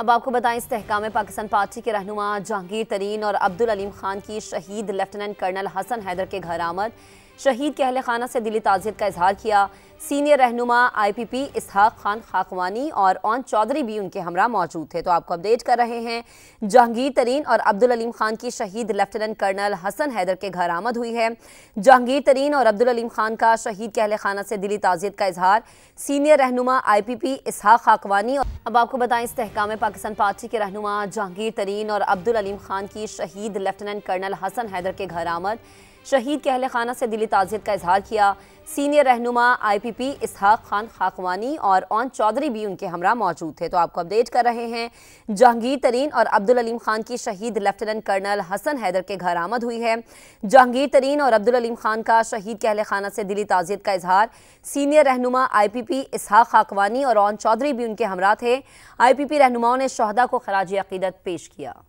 अब आपको बताएं इस्तेकाम पाकिस्तान पार्टी के रहनुमा जहांगीर तरीन और अब्दुल अलीम खान की शहीद लेफ्टिनेंट कर्नल हसन हैदर के घर आमद शहीद के अहल खाना से दिली ताजियत का इजहार किया सीनियर रहनुमा I P P Ishaq Khan Khakwani और ओन चौधरी भी उनके हमरा मौजूद थे तो आपको अपडेट कर रहे हैं जहांगीर तरीन और अब्दुल अलीम खान की शहीद लेफ्टिनेंट कर्नल हसन हैदर के घर आमद हुई है जहांगीर तरीन और अब्दुल अलीम खान का शहीद के अहल खाना से दिली ताजियत का इजहार सीनियर रहनुमा आई पी पी इसहाक खाकवानी और अब आपको बताएं इस तहकाम पाकिस्तान पार्टी के रहनुमा जहांगीर तरीन और अब्दुल अलीम खान की शहीद लेफ्टिनेंट कर्नल हसन हैदर के घर आमद शहीद के अहल खाना से दिली ताज़ियत का इजहार किया सीनियर रहनुमा I P P Ishaq Khan Khakwani और ओन चौधरी भी उनके हमरा मौजूद थे तो आपको अपडेट कर रहे हैं जहांगीर तरीन और अब्दुल अलीम खान की शहीद लेफ्टिनेंट कर्नल हसन हैदर के घर आमद हुई है जहांगीर तरीन और अब्दुल अलीम खान का शहीद के अहल खाना से दिली ताज़ियत का इजहार सीनियर रहनुमा आई पी पी इसहाक खाकवानी और ओन चौधरी भी उनके हमरा थे आई पी पी रहनुमाओं ने शहदा को खराज अकीदत पेश किया